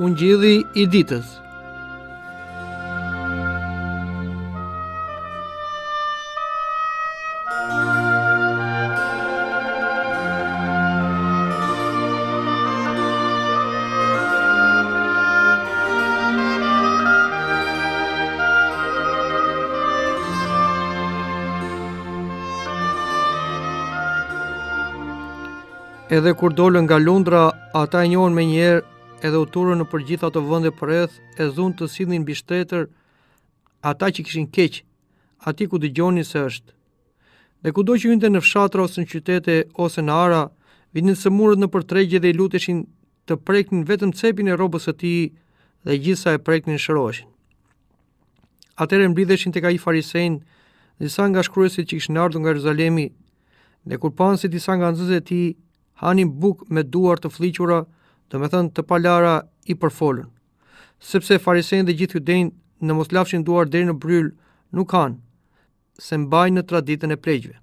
unë gjithi i ditës. Edhe kur dolën nga Londra, ata e njohën më njëherë edhe u turën në përgjitha të vënde për edhë e dhunë të sidhin bishtretër ata që kishin keq, ati ku gjoni se është. Dhe ku do që vinte në fshatra ose në qytete ose në ara, vinin së murët në përtregje dhe i luteshin të preknin vetëm cepin e robës e ti dhe gjitha e preknin shëroshin. Atere mbrideshin të ka i farisejnë, disa nga shkryesit që kishin ardhë nga Rizalemi, dhe kur panë si disa nga nëzëzë e ti, hanin buk me duar të fliqura, dhe me thënë të palara i përfolën, sepse farisejnë dhe gjithë judejnë në moslafshin duar deri në bryl nuk kanë, se mbajnë në traditën e plegjve.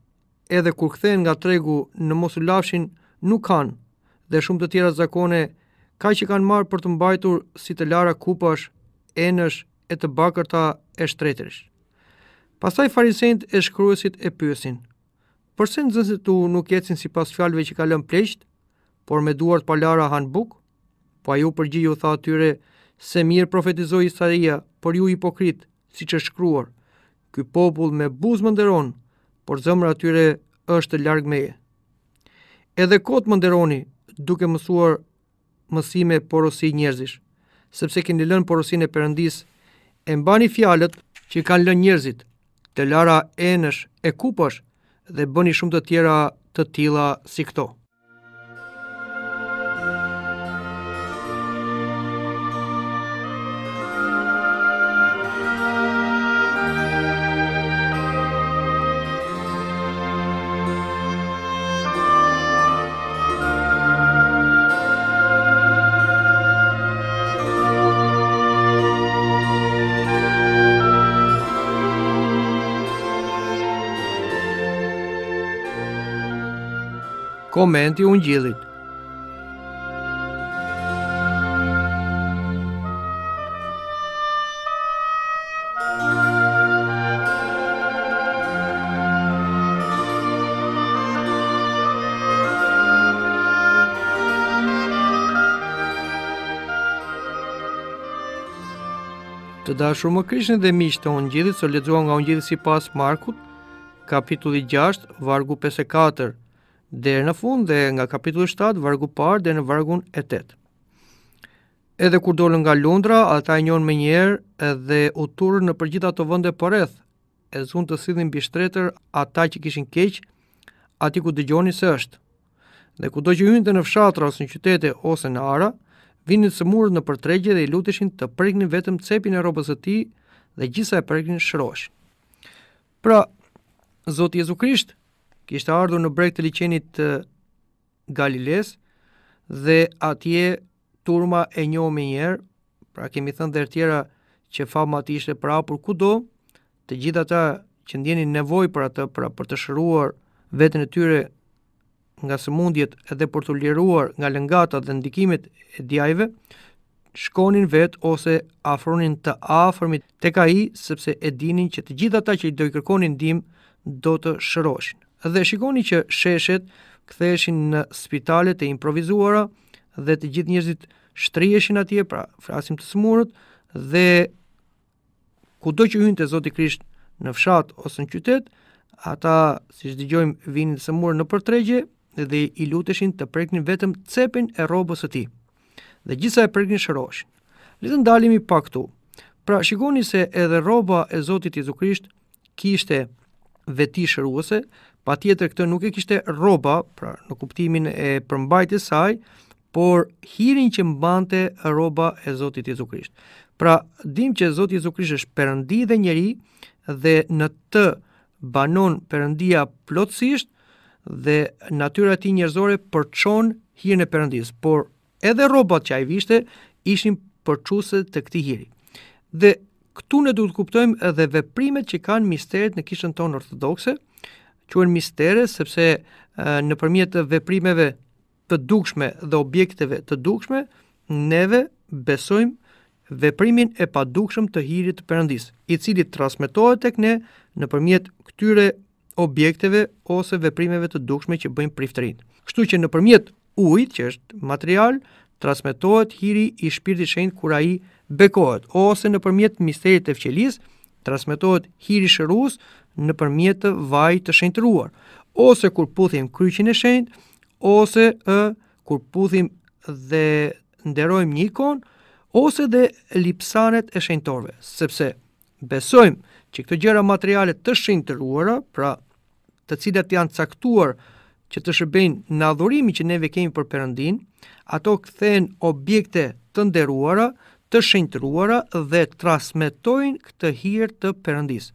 Edhe kur kthehen nga tregu në Mosulafshin nuk kanë dhe shumë të tjera zakone ka që kanë marrë për të mbajtur si të lara kupash, enësh e të bakërta e shtretërish. Pastaj farisejnë e shkruesit e pyesin, përse në zënësit tu nuk jetësin si pas fjalve që kalën pleqt, por me duart palara han bukë? Po ajo përgjigjë ju tha atyre se mirë profetizoi Isaia, por ju hipokrit, siç është shkruar, ky popull me buzë më nderon, por zemra e tyre është e larg meje. Edhe kot më nderoni, duke mësuar mësime porosi njerëzish, sepse keni lënë porosinë e Perëndis, e mbani fjalët që kanë lënë njerëzit, të lara enësh e kupash dhe bëni shumë të tjera të tilla si këto. Komenti unë ngjillit. Të dashur më krishtin dhe miqtë të ungjillit, so lexuam nga ungjilli sipas Markut, kapitulli 6, vargu 54 deri në fund dhe nga kapitulli 7 vargu parë deri në vargun e 8. Edhe kur dolën nga Londra, ata e njohën menjëherë dhe u turrën në përgjithë ato vende po rreth. E zon të sillin mbi shtretër ata që kishin keq, aty ku dëgjoni se është. Dhe kudo që hynte në fshatra ose në qytete ose në ara, vinin së murmurën në përtregje dhe i luteshin të preknin vetëm cepin e rrobës së tij dhe gjithsa e preknin shrosh. Pra, Zoti Jezu Krisht kishte ardhur në breg të liqenit të Galiles dhe atje turma e njohë me njerë, pra kemi thënë dhe tjera që fama të ishte pra për kudo, të gjitha ta që ndjeni nevoj për atë pra për të shëruar vetën e tyre nga së mundjet edhe për të liruar nga lëngata dhe ndikimit e djajve, shkonin vetë ose afronin të afërmit të ka i, sepse e dinin që të gjitha ta që i do kërkonin dim, do të shëroshin dhe shikoni që sheshet ktheheshin në spitalet e improvizuara dhe të gjithë njerëzit shtriheshin atje, pra flasim të smurët dhe kudo që hynte Zoti Krisht në fshat ose në qytet, ata siç dëgjojmë vinin të smurë në përtregje dhe i luteshin të preknin vetëm cepin e robës së tij. Dhe gjithsa e preknin shëroshin. Le të ndalemi pa këtu. Pra shikoni se edhe rroba e Zotit Jezu Krisht kishte veti shëruese, Pa tjetër këtë nuk e kishte roba, pra në kuptimin e përmbajtës saj, por hirin që mbante roba e Zotit Jezu Krisht. Pra, dim që Zotit Jezu Krisht është përëndi dhe njeri dhe në të banon përëndia plotësisht dhe natyra ti njerëzore përqon hirën e përëndis, por edhe robot që a vishte ishin përquse të këti hiri. Dhe këtu ne du të kuptojmë edhe veprimet që kanë misterit në kishën tonë ortodokse, quen mistere, sepse në përmjet të veprimeve të dukshme dhe objekteve të dukshme, neve besojmë veprimin e padukshëm të hirit të përëndis, i cili transmitohet e këne në përmjet këtyre objekteve ose veprimeve të dukshme që bëjmë priftërin. Kështu që në përmjet ujtë që është material, transmitohet hiri i shpirti shenjë kura i bekohet, ose në përmjet misterit e fqelis, transmitohet hiri shërues në përmjet të vaj të shenjtëruar, ose kur puthim kryqin e shenjt, ose e, kur puthim dhe nderojmë një ikon, ose dhe lipsanet e shenjtorve, sepse besojmë që këto gjëra materiale të shenjtëruara, pra të cilat janë caktuar që të shërbejnë në adhurimin që neve kemi për Perëndin, ato kthehen objekte të nderuara, të shenjtëruara dhe transmetojnë këtë hir të Perëndisë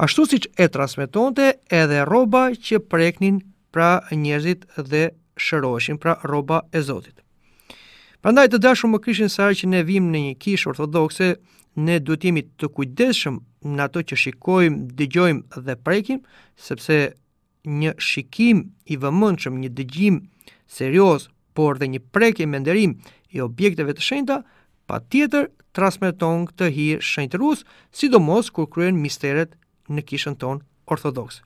ashtu si që e transmitonte edhe roba që preknin pra njerëzit dhe shëroshin pra roba e Zotit. Prandaj të dashur më kryshin sa që ne vim në një kishë ortodokse, ne duhet jemi të kujdesshëm në ato që shikojmë, dëgjojmë dhe prekim, sepse një shikim i vëmendshëm, një dëgjim serioz, por dhe një prekje me nderim i objekteve të shenjta, patjetër transmeton këtë hir shenjtërues, sidomos kur kryen misteret në kishën tonë ortodokse.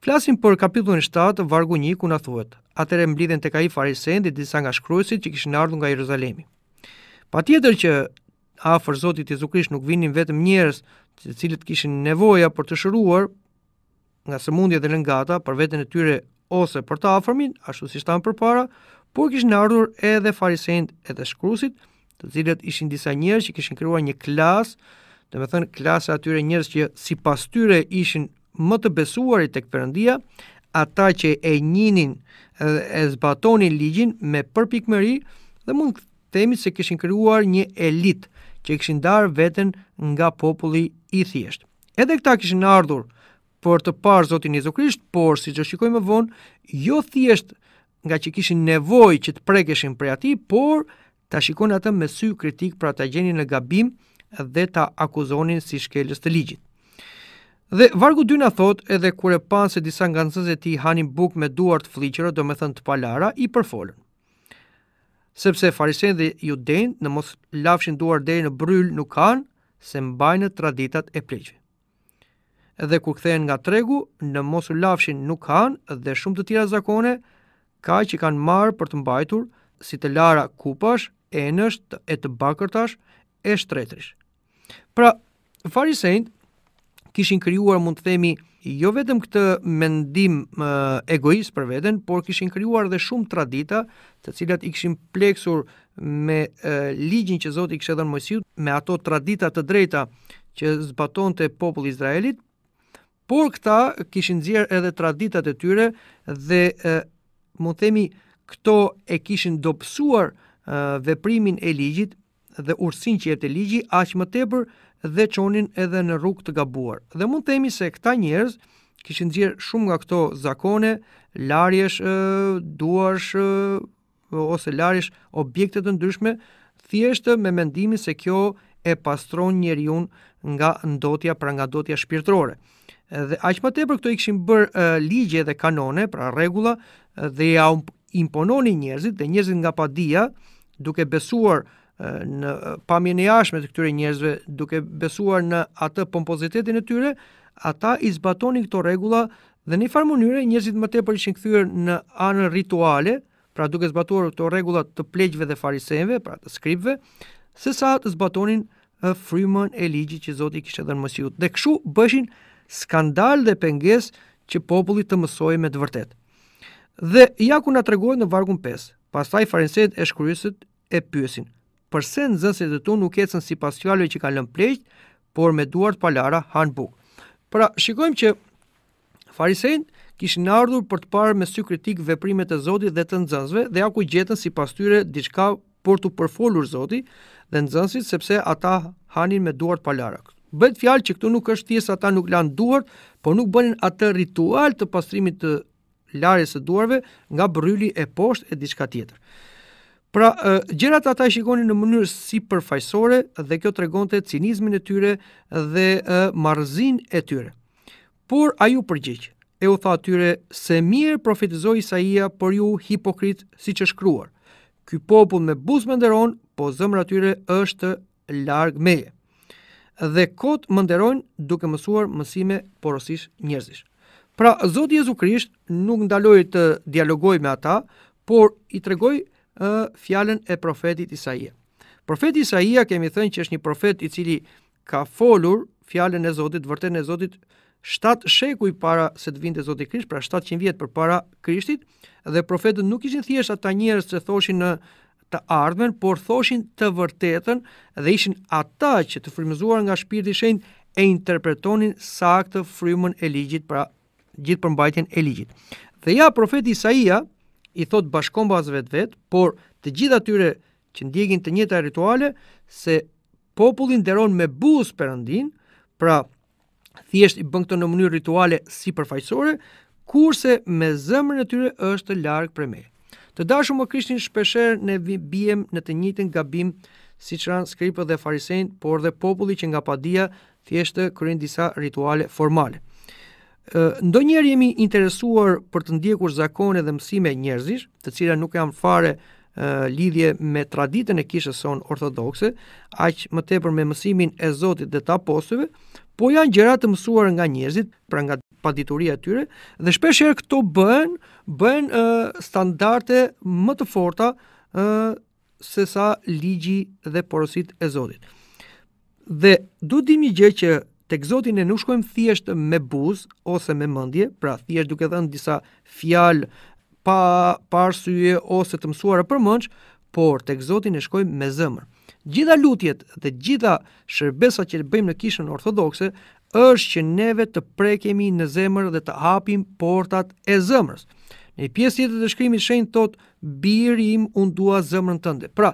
Flasim për kapitullin 7, vargu 1, ku na thuhet: Atëherë mblidhen tek ai farisen dhe disa nga shkruesit që kishin ardhur nga Jeruzalemi. Patjetër që afër Zotit Jezu Krisht nuk vinin vetëm njerëz të cilët kishin nevoja për të shëruar nga sëmundja dhe lëngata për veten e tyre ose për të afërmin, ashtu siç për përpara, por kishin ardhur edhe farisenët edhe shkruesit, të cilët ishin disa njerëz që kishin krijuar një klas Dhe me thënë, klasa atyre njërës që si pas tyre ishin më të besuari të këpërëndia, ata që e njinin e zbatonin ligjin me përpikmeri dhe mund të temi se këshin kryuar një elit që këshin darë veten nga populli i thjesht. Edhe këta këshin ardhur për të parë Zotin Jezu Krisht, por si që shikoj më vonë, jo thjesht nga që këshin nevoj që të prekeshin për ati, por të shikojnë atëm me sy kritik për ata gjeni në gabim, dhe ta akuzonin si shkelës të ligjit. Dhe vargu dyna thot edhe kure pan se disa nga e ti hanin buk me duart fliqërë, do me thënë të palara, i përfolën. Sepse farisen dhe ju denë në mos lafshin duar dhe në bryl nuk kanë, se mbajnë traditat e pleqve. Edhe ku kthehen nga tregu, në mos lafshin nuk kanë dhe shumë të tjera zakone, ka që kanë marë për të mbajtur, si të lara kupash, enësht, e të bakërtash, e shtretrish. Pra, farisejt kishin krijuar mund të themi jo vetëm këtë mendim e, egoist për veten, por kishin krijuar edhe shumë tradita, të cilat i kishin pleksur me e, ligjin që Zoti i kishte dhënë Mojsiut, me ato tradita të drejta që zbatonte populli i Izraelit, por këta kishin nxjerr edhe traditat e tyre dhe e, mund themi këto e kishin dobësuar veprimin e ligjit dhe ursin që jetë e ligji, aqë më tepër dhe çonin edhe në rrugë të gabuar. Dhe mund të themi se këta njerëz kishin nxjerr shumë nga këto zakone, larjesh duash ose larjesh objekte të ndryshme, thjesht me mendimin se kjo e pastron njeriu nga ndotja pra nga ndotja shpirtërore. Dhe aq më tepër këto i kishin bër ligje dhe kanone, pra rregulla dhe ja impononin njerëzit dhe njerëzit nga padia duke besuar në pamjen e jashme të këtyre njerëzve duke besuar në atë pompozitetin e tyre, ata i zbatonin këto rregulla dhe në një farë mënyrë njerëzit më tepër ishin kthyer në anën rituale, pra duke zbatuar këto rregulla të pleqjve dhe fariseve, pra të skribëve, sesa të zbatonin frymën e ligjit që Zoti kishte dhënë Mosiut. Dhe kështu bëshin skandal dhe pengesë që populli të mësoi me të vërtetë. Dhe ja ku na tregohet në vargun 5. Pastaj farisejt e shkryesit e pyesin, përse në e tu nuk ecën si pas fjallëve që kanë lëmplejt, por me duart palara hanë bukë. Pra, shikojmë që farisejnë kishin ardhur për të parë me sy kritik veprimet e Zotit dhe të nxënësve dhe ja ku gjetën sipas tyre diçka për të përfolur Zoti dhe nxënësit sepse ata hanin me duart palarak. Bëhet fjalë që këtu nuk është thjesht ata nuk lanë duart, por nuk bënin atë ritual të pastrimit të larjes së duarve nga brylli e poshtë e diçka tjetër. Pra, gjërat ata i shikoni në mënyrë si përfajsore dhe kjo të regonte cinizmin e tyre dhe marzin e tyre. Por, a ju përgjith, e u tha tyre se mirë profetizoj Isaia për ju hipokrit si që shkruar. Ky popull me buzë më nderon, po zëmra tyre është largë meje. Dhe kotë më duke mësuar mësime porosish njerëzish. Pra, Zotë Jezu Krisht nuk ndaloj të dialogoj me ata, por i tregoj fjallën fjalën e profetit Isaia. Profeti Isaia kemi thënë që është një profet i cili ka folur fjalën e Zotit, vërtetën e Zotit 7 shekuj para se të vinte Zoti Krisht, pra 700 vjet përpara Krishtit, dhe profetët nuk ishin thjesht ata njerëz që thoshin në të ardhmen, por thoshin të vërtetën dhe ishin ata që të frymëzuar nga Shpirti i Shenjtë e interpretonin saktë frymën e ligjit, pra gjithë përmbajtjen e ligjit. Dhe ja profeti Isaia, i thot bashkombazëve të vetë, por të gjithë atyre që ndjekin të njëta rituale, se populli nderon me buz perëndin, pra thjesht i bën këto në mënyrë rituale si përfaqësore, kurse me zemrën e tyre është larg prej me. Të dashur më Krishtin shpeshherë ne bijem në të njëjtin gabim siç ran skripët dhe farisejt, por dhe populli që nga padia thjesht kryen disa rituale formale njerë jemi interesuar për të ndjekur zakone dhe mësime njerëzish, të cilat nuk jam fare e, lidhje me traditën e kishës son ortodokse, aq më tepër me mësimin e Zotit dhe të apostujve, po janë gjëra të mësuar nga njerëzit, pra nga padituria e tyre, dhe shpeshherë këto bëhen, bëhen standarde më të forta e, se sa ligji dhe porosit e Zotit. Dhe du dim një gjë që Tek zotin ne nuk shkojmë thjesht me buzë ose me mendje, pra thjesht duke në disa fjalë pa pa arsye ose të mësuara për mëngj, por tek zotin ne shkojmë me zemër. Gjitha lutjet dhe gjitha shërbesat që bëjmë në kishën ortodokse është që neve të prekemi në zemër dhe të hapim portat e zemrës. Në pjesë tjetër të shkrimit shenjë thotë biri im un dua zemrën tënde. Pra,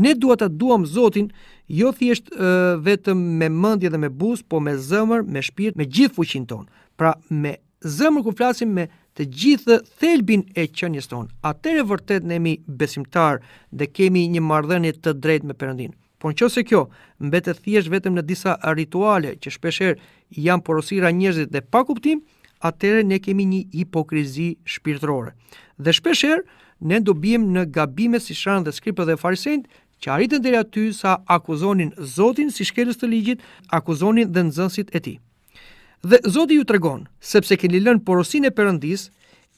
ne dua ta duam Zotin jo thjesht uh, vetëm me mendje dhe me buzë, por me zemër, me shpirt, me gjithë fuqinë tonë. Pra, me zemër ku flasim me të gjithë thelbin e qenies tonë. Atëre vërtet ne jemi besimtar dhe kemi një marrëdhënie të drejtë me Perëndin. Por nëse kjo mbetet thjesht vetëm në disa rituale që shpeshherë janë porosira njerëzit dhe pa kuptim, atëre ne kemi një hipokrizi shpirtërore. Dhe shpeshherë ne do në gabime si shranë dhe skripa dhe farisejnë, që arritën deri aty sa akuzonin Zotin si shkelës të ligjit, akuzonin dhe nëzënsit e tij. Dhe Zoti ju tregon, sepse keni lënë porosin e Perëndis,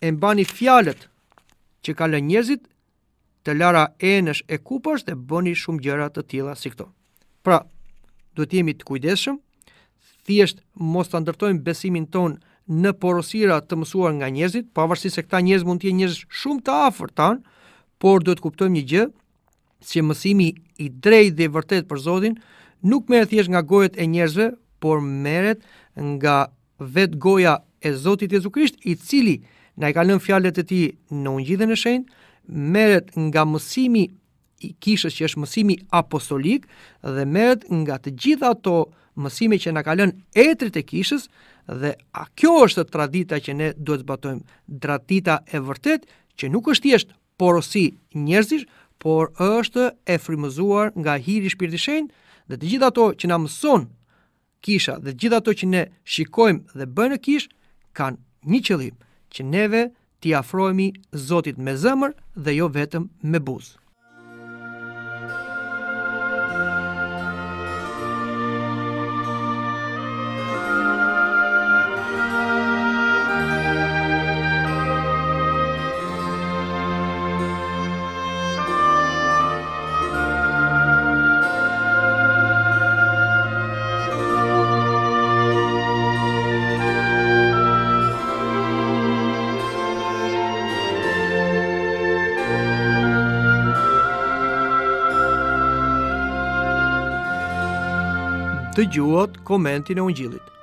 e mbani fjalët që ka lënë njerëzit të lara e nësh e kupër dhe bëni shumë gjëra të tjela si këto. Pra, duhet jemi të kujdeshëm, thjesht mos të ndërtojmë besimin tonë në porosira të mësuar nga njerëzit, pavarësisht se këta njerëz mund të jenë njerëz shumë të afërt por duhet të kuptojmë një gjë, se mësimi i drejtë dhe i vërtet për Zotin nuk merret thjesht nga gojët e njerëzve, por merret nga vet goja e Zotit Jezu Krisht, i cili na i ka lënë fjalët e tij në ungjillin e shenjtë, merret nga mësimi i kishës që është mësimi apostolik dhe merret nga të gjitha ato mësime që na ka lënë etrit e kishës, dhe a kjo është tradita që ne duhet të zbatojmë, tradita e vërtet që nuk është thjesht porosi njerëzish, por është e frymëzuar nga hiri shpirti shenjtë dhe të gjitha ato që na mëson kisha dhe të gjitha ato që ne shikojmë dhe bënë kishë, kish kanë një qëllim që neve t'i afrohemi Zotit me zemër dhe jo vetëm me buzë. dëgjuat komentin e Ungjillit